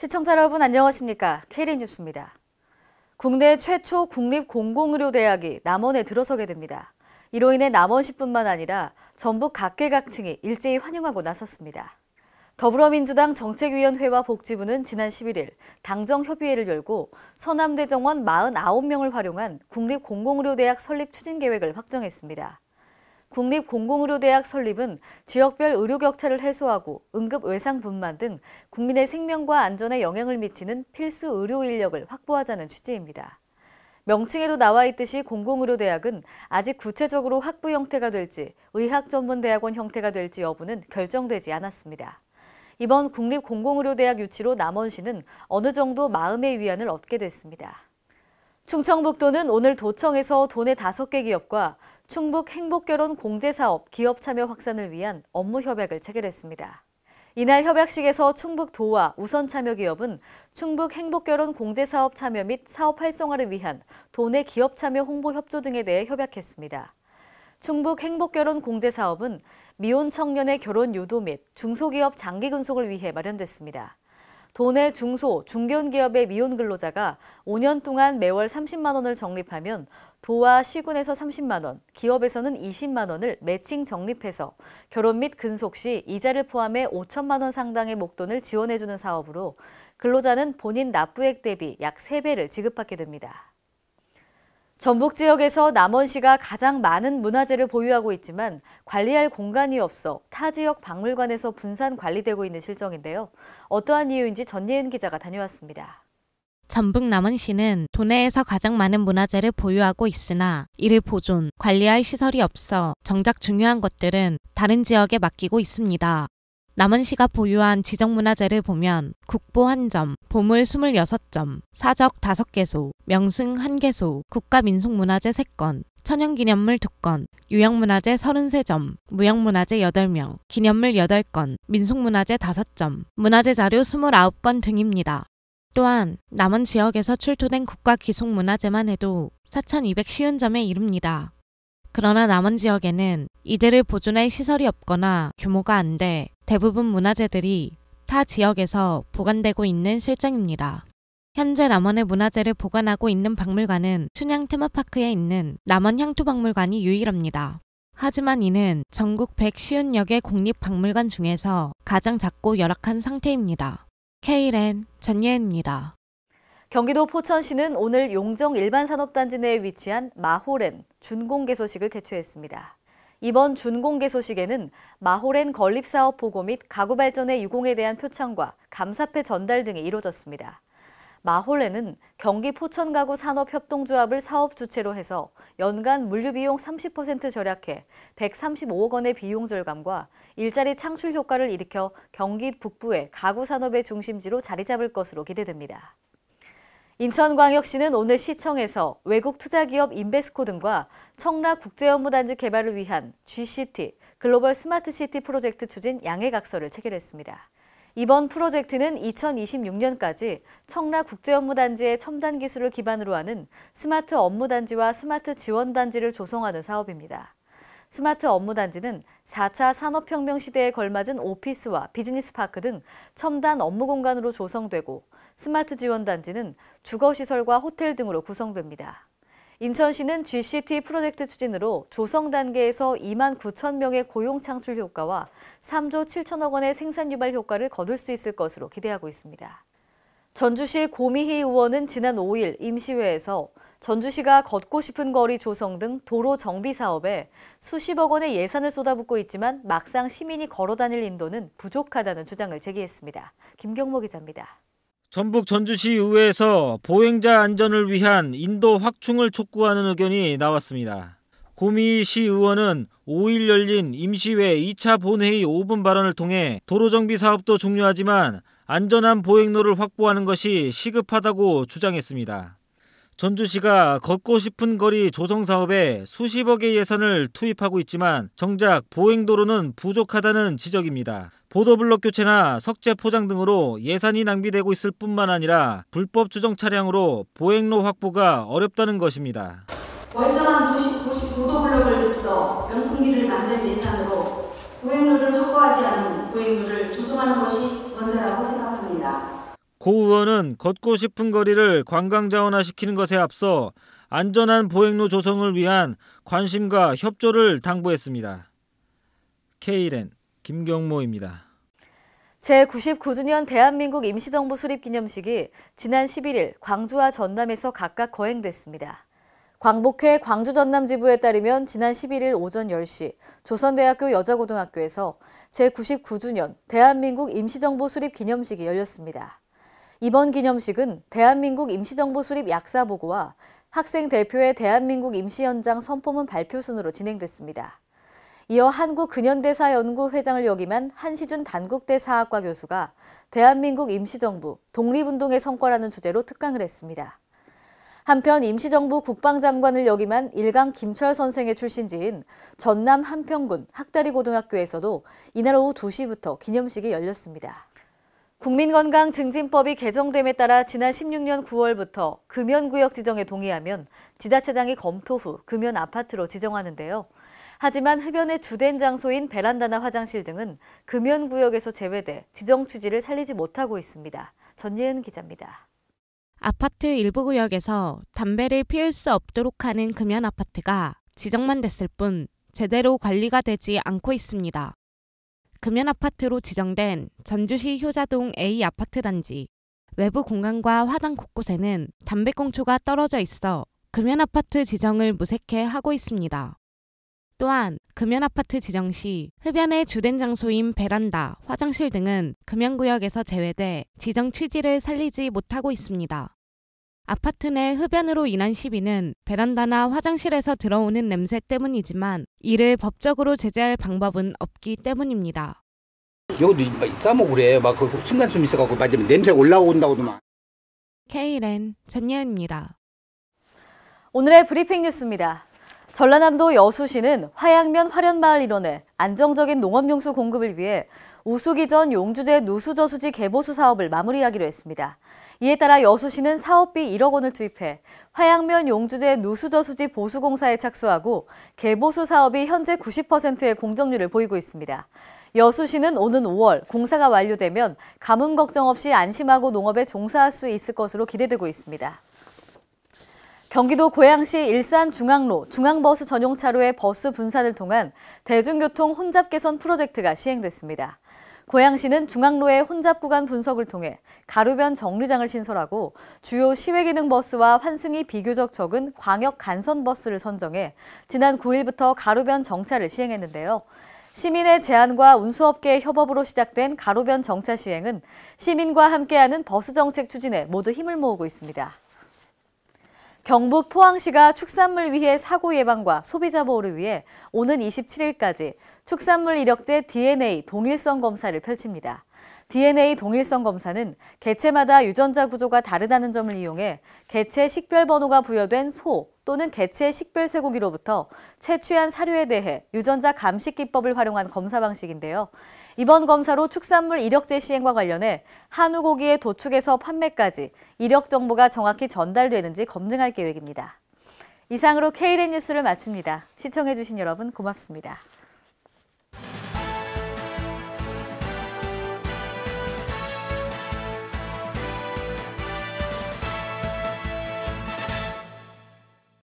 시청자 여러분 안녕하십니까? k b 뉴스입니다. 국내 최초 국립공공의료대학이 남원에 들어서게 됩니다. 이로 인해 남원시뿐만 아니라 전북 각계각층이 일제히 환영하고 나섰습니다. 더불어민주당 정책위원회와 복지부는 지난 11일 당정협의회를 열고 서남대정원 49명을 활용한 국립공공의료대학 설립 추진 계획을 확정했습니다. 국립공공의료대학 설립은 지역별 의료 격차를 해소하고 응급 외상 분만 등 국민의 생명과 안전에 영향을 미치는 필수 의료 인력을 확보하자는 취지입니다. 명칭에도 나와 있듯이 공공의료대학은 아직 구체적으로 학부 형태가 될지 의학전문대학원 형태가 될지 여부는 결정되지 않았습니다. 이번 국립공공의료대학 유치로 남원시는 어느 정도 마음의 위안을 얻게 됐습니다. 충청북도는 오늘 도청에서 도내 5개 기업과 충북 행복결혼 공제사업 기업 참여 확산을 위한 업무 협약을 체결했습니다. 이날 협약식에서 충북 도와 우선 참여 기업은 충북 행복결혼 공제사업 참여 및 사업 활성화를 위한 도내 기업 참여 홍보 협조 등에 대해 협약했습니다. 충북 행복결혼 공제사업은 미혼 청년의 결혼 유도 및 중소기업 장기 근속을 위해 마련됐습니다. 도내 중소, 중견기업의 미혼 근로자가 5년 동안 매월 30만 원을 적립하면 도와 시군에서 30만 원, 기업에서는 20만 원을 매칭 적립해서 결혼 및 근속 시 이자를 포함해 5천만 원 상당의 목돈을 지원해주는 사업으로 근로자는 본인 납부액 대비 약 3배를 지급받게 됩니다. 전북 지역에서 남원시가 가장 많은 문화재를 보유하고 있지만 관리할 공간이 없어 타 지역 박물관에서 분산 관리되고 있는 실정인데요. 어떠한 이유인지 전예은 기자가 다녀왔습니다. 전북 남원시는 도내에서 가장 많은 문화재를 보유하고 있으나 이를 보존, 관리할 시설이 없어 정작 중요한 것들은 다른 지역에 맡기고 있습니다. 남은 시가 보유한 지정문화재를 보면 국보 1점, 보물 26점, 사적 5개소, 명승 1개소, 국가민속문화재 3건, 천연기념물 2건, 유형문화재 33점, 무형문화재 8명, 기념물 8건, 민속문화재 5점, 문화재 자료 29건 등입니다. 또한 남원 지역에서 출토된 국가 기속 문화재만 해도 4,250점에 이릅니다. 그러나 남원 지역에는 이들을 보존할 시설이 없거나 규모가 안돼 대부분 문화재들이 타 지역에서 보관되고 있는 실정입니다. 현재 남원의 문화재를 보관하고 있는 박물관은 춘향 테마파크에 있는 남원 향토박물관이 유일합니다. 하지만 이는 전국 150여개 국립박물관 중에서 가장 작고 열악한 상태입니다. KLN 전예입니다. 경기도 포천시는 오늘 용정 일반산업단지 내에 위치한 마호램 준공개소식을 개최했습니다. 이번 준공개 소식에는 마호렌 건립사업 보고 및 가구 발전의 유공에 대한 표창과 감사패 전달 등이 이뤄졌습니다. 마홀레는 경기 포천가구 산업협동조합을 사업 주체로 해서 연간 물류비용 30% 절약해 135억 원의 비용 절감과 일자리 창출 효과를 일으켜 경기 북부의 가구 산업의 중심지로 자리 잡을 것으로 기대됩니다. 인천광역시는 오늘 시청에서 외국 투자기업 인베스코 등과 청라 국제업무단지 개발을 위한 GCT, 글로벌 스마트시티 프로젝트 추진 양해각서를 체결했습니다. 이번 프로젝트는 2026년까지 청라 국제업무단지의 첨단 기술을 기반으로 하는 스마트 업무단지와 스마트 지원단지를 조성하는 사업입니다. 스마트 업무단지는 4차 산업혁명 시대에 걸맞은 오피스와 비즈니스파크 등 첨단 업무 공간으로 조성되고 스마트 지원단지는 주거시설과 호텔 등으로 구성됩니다. 인천시는 GCT 프로젝트 추진으로 조성 단계에서 2만 9천 명의 고용 창출 효과와 3조 7천억 원의 생산 유발 효과를 거둘 수 있을 것으로 기대하고 있습니다. 전주시 고미희 의원은 지난 5일 임시회에서 전주시가 걷고 싶은 거리 조성 등 도로 정비 사업에 수십억 원의 예산을 쏟아붓고 있지만 막상 시민이 걸어 다닐 인도는 부족하다는 주장을 제기했습니다. 김경모 기자입니다. 전북 전주시 의회에서 보행자 안전을 위한 인도 확충을 촉구하는 의견이 나왔습니다. 고미희 시 의원은 5일 열린 임시회 2차 본회의 5분 발언을 통해 도로정비 사업도 중요하지만 안전한 보행로를 확보하는 것이 시급하다고 주장했습니다. 전주시가 걷고 싶은 거리 조성 사업에 수십억의 예산을 투입하고 있지만 정작 보행도로는 부족하다는 지적입니다. 보도블록 교체나 석재 포장 등으로 예산이 낭비되고 있을 뿐만 아니라 불법 주정 차량으로 보행로 확보가 어렵다는 것입니다. 멀쩡한 도시, 도시 보도블록을 뜯어 명품길을 만들 예산으로 보행로를 확보하지 않은 보행로를 조성하는 것이 먼저라고 생각합니다. 고 의원은 걷고 싶은 거리를 관광 자원화시키는 것에 앞서 안전한 보행로 조성을 위한 관심과 협조를 당부했습니다. KLN 김경모입니다. 제99주년 대한민국 임시정부 수립 기념식이 지난 11일 광주와 전남에서 각각 거행됐습니다. 광복회 광주 전남 지부에 따르면 지난 11일 오전 10시 조선대학교 여자고등학교에서 제99주년 대한민국 임시정부 수립 기념식이 열렸습니다. 이번 기념식은 대한민국 임시정부 수립 약사 보고와 학생 대표의 대한민국 임시 연장 선포문 발표 순으로 진행됐습니다. 이어 한국근현대사연구 회장을 역임한 한시준 단국대사학과 교수가 대한민국 임시정부 독립운동의 성과라는 주제로 특강을 했습니다. 한편 임시정부 국방장관을 역임한 일강 김철 선생의 출신지인 전남 함평군 학다리고등학교에서도 이날 오후 2시부터 기념식이 열렸습니다. 국민건강증진법이 개정됨에 따라 지난 16년 9월부터 금연구역 지정에 동의하면 지자체장이 검토 후 금연 아파트로 지정하는데요. 하지만 흡연의 주된 장소인 베란다나 화장실 등은 금연 구역에서 제외돼 지정 취지를 살리지 못하고 있습니다. 전예은 기자입니다. 아파트 일부 구역에서 담배를 피울 수 없도록 하는 금연 아파트가 지정만 됐을 뿐 제대로 관리가 되지 않고 있습니다. 금연 아파트로 지정된 전주시 효자동 A 아파트 단지 외부 공간과 화단 곳곳에는 담배꽁초가 떨어져 있어 금연 아파트 지정을 무색해 하고 있습니다. 또한 금연아파트 지정 시 흡연의 주된 장소인 베란다, 화장실 등은 금연구역에서 제외돼 지정 취지를 살리지 못하고 있습니다. 아파트 내 흡연으로 인한 시비는 베란다나 화장실에서 들어오는 냄새 때문이지만 이를 법적으로 제재할 방법은 없기 때문입니다. 여기도 싸먹 그래. 막그 순간 숨 있어갖고 맞으면 냄새 올라온다고도만. KLN 전예입니다. 오늘의 브리핑 뉴스입니다. 전라남도 여수시는 화양면 화련마을 일원에 안정적인 농업용수 공급을 위해 우수기 전 용주제 누수저수지 개보수 사업을 마무리하기로 했습니다. 이에 따라 여수시는 사업비 1억 원을 투입해 화양면 용주제 누수저수지 보수공사에 착수하고 개보수 사업이 현재 90%의 공정률을 보이고 있습니다. 여수시는 오는 5월 공사가 완료되면 가뭄 걱정 없이 안심하고 농업에 종사할 수 있을 것으로 기대되고 있습니다. 경기도 고양시 일산 중앙로 중앙버스 전용 차로의 버스 분산을 통한 대중교통 혼잡 개선 프로젝트가 시행됐습니다. 고양시는 중앙로의 혼잡 구간 분석을 통해 가로변 정류장을 신설하고 주요 시외기능 버스와 환승이 비교적 적은 광역 간선 버스를 선정해 지난 9일부터 가로변 정차를 시행했는데요. 시민의 제안과 운수업계의 협업으로 시작된 가로변 정차 시행은 시민과 함께하는 버스 정책 추진에 모두 힘을 모으고 있습니다. 경북 포항시가 축산물 위해 사고 예방과 소비자 보호를 위해 오는 27일까지 축산물 이력제 DNA 동일성 검사를 펼칩니다. DNA 동일성 검사는 개체마다 유전자 구조가 다르다는 점을 이용해 개체 식별 번호가 부여된 소 또는 개체 식별 쇠고기로부터 채취한 사료에 대해 유전자 감식 기법을 활용한 검사 방식인데요. 이번 검사로 축산물 이력제 시행과 관련해 한우 고기의 도축에서 판매까지 이력 정보가 정확히 전달되는지 검증할 계획입니다. 이상으로 KLN 뉴스를 마칩니다. 시청해주신 여러분 고맙습니다.